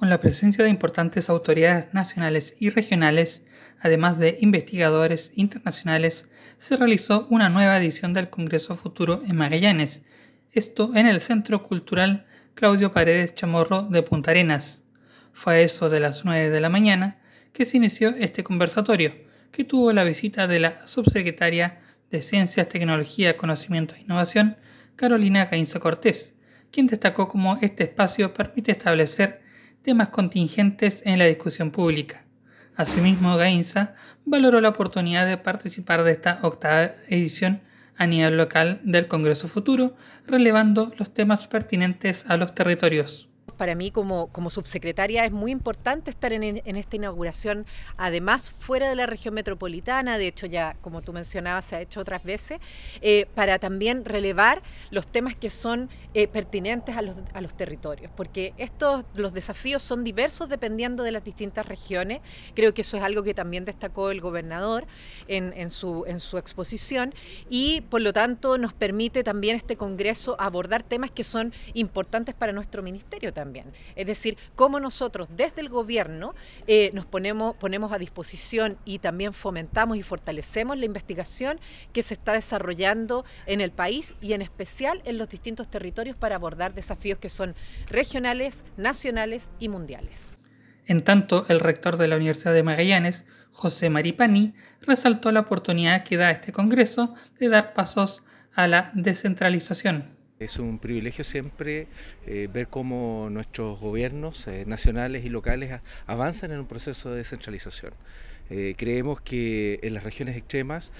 Con la presencia de importantes autoridades nacionales y regionales, además de investigadores internacionales, se realizó una nueva edición del Congreso Futuro en Magallanes, esto en el Centro Cultural Claudio Paredes Chamorro de Punta Arenas. Fue a eso de las 9 de la mañana que se inició este conversatorio, que tuvo la visita de la subsecretaria de Ciencias, Tecnología, Conocimiento e Innovación, Carolina Gainza Cortés, quien destacó cómo este espacio permite establecer temas contingentes en la discusión pública. Asimismo, Gainza valoró la oportunidad de participar de esta octava edición a nivel local del Congreso Futuro, relevando los temas pertinentes a los territorios para mí como, subsecretaria es muy importante estar en, esta inauguración, además fuera de la región metropolitana, de hecho ya como tú mencionabas se ha hecho otras veces, eh, para también relevar los temas que son eh, pertinentes a los, territorios, porque estos, los desafíos son diversos dependiendo de las distintas regiones, creo que eso es algo que también destacó el gobernador en su exposición y por lo tanto nos permite también este Congreso abordar temas que son importantes para nuestro ministerio también. Es decir, cómo nosotros desde el gobierno eh, nos ponemos, ponemos a disposición y también fomentamos y fortalecemos la investigación que se está desarrollando en el país y en especial en los distintos territorios para abordar desafíos que son regionales, nacionales y mundiales. En tanto, el rector de la Universidad de Magallanes, José Maripani, resaltó la oportunidad que da este Congreso de dar pasos a la descentralización. Es un privilegio siempre eh, ver cómo nuestros gobiernos eh, nacionales y locales avanzan en un proceso de descentralización. Eh, creemos que en las regiones extremas,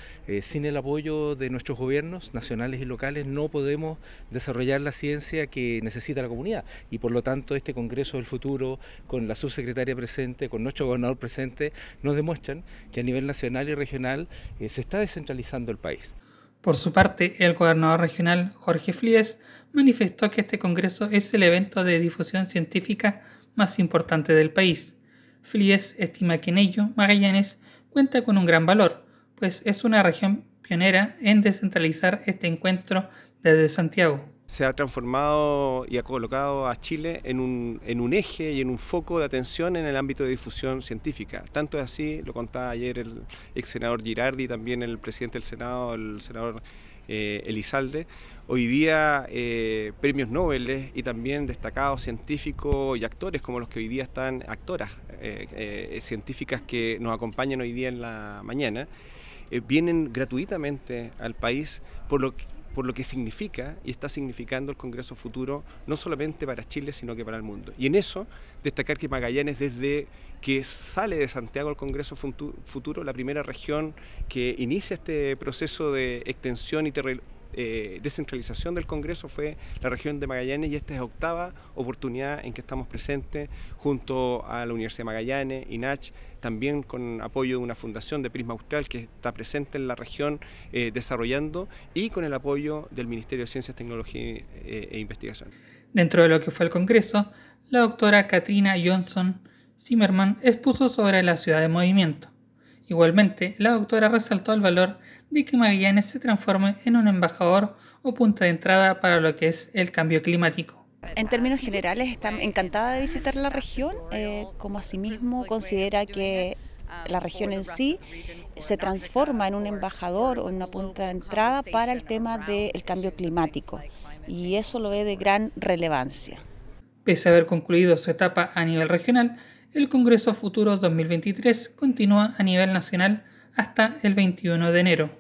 sin el apoyo de nuestros gobiernos nacionales y locales, no podemos desarrollar la ciencia que necesita la comunidad. Y por lo tanto, este Congreso del Futuro, con la subsecretaria presente, con nuestro gobernador presente, nos demuestran que a nivel nacional y regional se está descentralizando el país. Por su parte, el gobernador regional Jorge Flies manifestó que este congreso es el evento de difusión científica más importante del país. Flies estima que en ello Magallanes cuenta con un gran valor, pues es una región pionera en descentralizar este encuentro desde Santiago se ha transformado y ha colocado a Chile en un, en un eje y en un foco de atención en el ámbito de difusión científica. Tanto es así, lo contaba ayer el ex senador Girardi, también el presidente del Senado, el senador eh, Elizalde, hoy día eh, premios Nobel eh, y también destacados científicos y actores como los que hoy día están, actoras científicas que nos acompañan hoy día en la mañana, vienen gratuitamente al país por lo que por lo que significa y está significando el Congreso Futuro, no solamente para Chile, sino que para el mundo. Y en eso, destacar que Magallanes, desde que sale de Santiago el Congreso Futuro, la primera región que inicia este proceso de extensión y eh, descentralización del Congreso fue la región de Magallanes y esta es octava oportunidad en que estamos presentes junto a la Universidad de Magallanes, INACH, también con apoyo de una fundación de Prisma Austral que está presente en la región eh, desarrollando y con el apoyo del Ministerio de Ciencias, Tecnología eh, e Investigación. Dentro de lo que fue el Congreso, la doctora Katrina Johnson Zimmerman expuso sobre la ciudad de movimiento Igualmente, la doctora resaltó el valor de que Magallanes se transforme en un embajador o punta de entrada para lo que es el cambio climático. En términos generales, está encantada de visitar la región, eh, como asimismo considera que la región en sí se transforma en un embajador o en una punta de entrada para el tema del cambio climático y eso lo ve de gran relevancia. Pese a haber concluido su etapa a nivel regional, el Congreso Futuro 2023 continúa a nivel nacional hasta el 21 de enero.